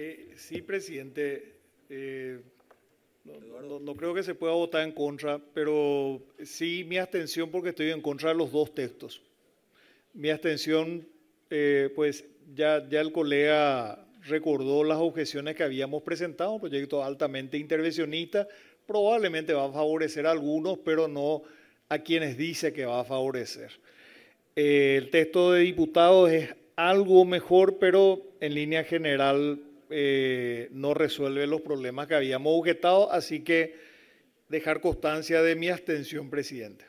Eh, sí, presidente. Eh, no, creo que se pueda votar en contra, pero sí mi abstención porque estoy en contra de los dos textos. Mi abstención, eh, pues ya, ya el colega recordó las objeciones que habíamos presentado, un proyecto altamente intervencionista, probablemente va a favorecer a algunos, pero no a quienes dice que va a favorecer. el texto de diputados es algo mejor, pero en línea general eh, no resuelve los problemas que habíamos objetado, así que dejar constancia de mi abstención, presidente.